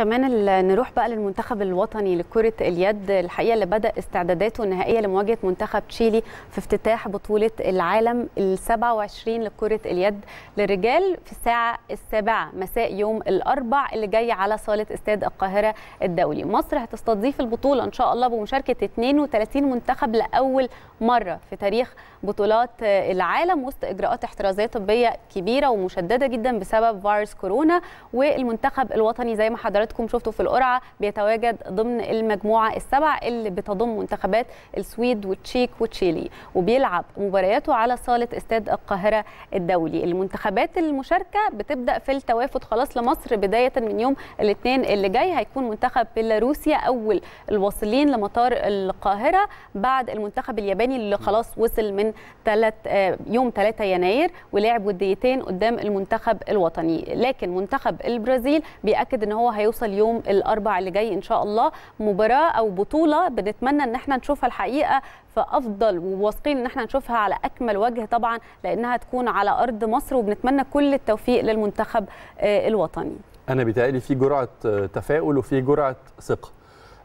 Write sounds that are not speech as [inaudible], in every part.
كمان نروح بقى للمنتخب الوطني لكرة اليد الحقيقة اللي بدأ استعداداته النهائية لمواجهة منتخب تشيلي في افتتاح بطولة العالم ال 27 لكرة اليد للرجال في الساعة السابعة مساء يوم الأربع اللي جاي على صالة استاد القاهرة الدولي مصر هتستضيف البطولة إن شاء الله بمشاركة 32 منتخب لأول مرة في تاريخ بطولات العالم وسط إجراءات احترازية طبية كبيرة ومشددة جدا بسبب فيروس كورونا والمنتخب الوطني زي ما حضرتك حضراتكم شفتوا في القرعه بيتواجد ضمن المجموعه السبع اللي بتضم منتخبات السويد والتشيك وتشيلي وبيلعب مبارياته على صاله استاد القاهره الدولي المنتخبات المشاركه بتبدا في التوافد خلاص لمصر بدايه من يوم الاثنين اللي جاي هيكون منتخب بيلاروسيا اول الواصلين لمطار القاهره بعد المنتخب الياباني اللي خلاص وصل من ثلاث آه، يوم 3 يناير ولعب وديتين قدام المنتخب الوطني لكن منتخب البرازيل بياكد ان هو هيوصل هيوصل يوم الاربع اللي جاي ان شاء الله مباراه او بطوله بنتمنى ان احنا نشوفها الحقيقه في افضل وواثقين ان احنا نشوفها على اكمل وجه طبعا لانها تكون على ارض مصر وبنتمنى كل التوفيق للمنتخب آه، الوطني انا بيتهيألي في جرعه آه، تفاؤل وفي جرعه ثقه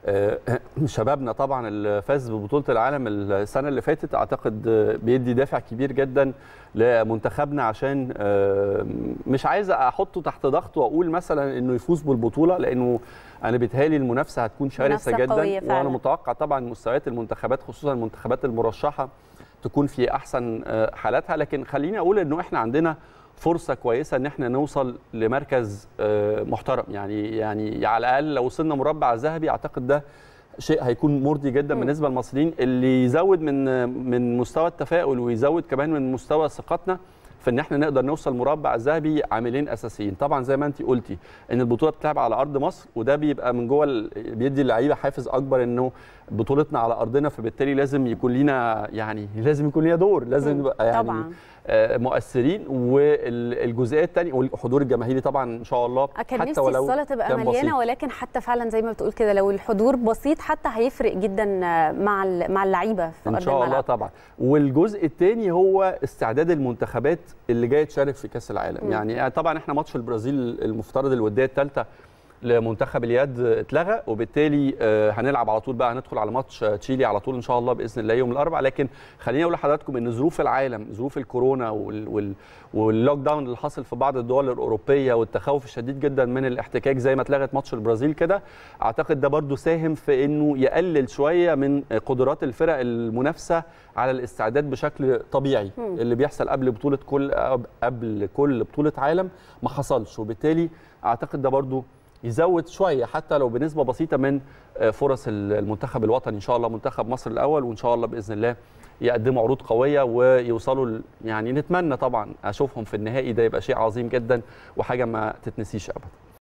آه، [clears throat] شبابنا طبعا اللي فاز ببطوله العالم السنه اللي فاتت اعتقد بيدي دافع كبير جدا لمنتخبنا عشان آه، مش عايز احطه تحت ضغط واقول مثلا انه يفوز بالبطوله لانه انا بيتهيألي المنافسه هتكون شرسه جدا وانا متوقع طبعا مستويات المنتخبات خصوصا المنتخبات المرشحه تكون في احسن آه، حالاتها لكن خليني اقول انه احنا عندنا فرصه كويسه ان احنا نوصل لمركز آه، محترم يعني يعني على الاقل لو وصلنا مربع ذهبي اعتقد ده شيء هيكون مرضي جدا بالنسبه للمصريين اللي يزود من من مستوى التفاؤل ويزود كمان من مستوى ثقتنا في ان احنا نقدر نوصل مربع ذهبي عاملين اساسيين طبعا زي ما انت قلتي ان البطوله بتلعب على ارض مصر وده بيبقى من جوه بيدي اللعيبه حافز اكبر انه بطولتنا على ارضنا فبالتالي لازم يكون لينا يعني لازم يكون لينا دور لازم يبقى يعني طبعا. آه، مؤثرين والجزئيه الثانيه والحضور الجماهيري طبعا ان شاء الله آه، كان حتى نفسي ولو الصاله تبقى مليانه بسيط. ولكن حتى فعلا زي ما بتقول كده لو الحضور بسيط حتى هيفرق جدا آه، مع مع اللعيبه في ان شاء الله طبعا والجزء الثاني هو استعداد المنتخبات اللي جايه تشارك في كاس العالم م. يعني طبعا احنا ماتش البرازيل المفترض الوديه الثالثه لمنتخب اليد اتلغى وبالتالي آه، هنلعب على طول بقى هندخل على ماتش آه، تشيلي على طول ان شاء الله باذن الله يوم الاربعاء لكن خليني اقول لحضراتكم ان ظروف العالم ظروف الكورونا واللوك داون اللي حاصل في بعض الدول الاوروبيه والتخوف الشديد جدا من الاحتكاك زي ما اتلغت ماتش البرازيل كده اعتقد ده برده ساهم في انه يقلل شويه من قدرات الفرق المنافسه على الاستعداد بشكل طبيعي اللي بيحصل قبل بطوله كل قبل كل بطوله عالم ما حصلش وبالتالي اعتقد ده برضو يزود شويه حتى لو بنسبه بسيطه من آه، فرص المنتخب الوطني ان شاء الله منتخب مصر الاول وان شاء الله باذن الله يقدموا عروض قويه ويوصلوا يعني نتمنى طبعا اشوفهم في النهائي ده يبقى شيء عظيم جدا وحاجه ما تتنسيش ابدا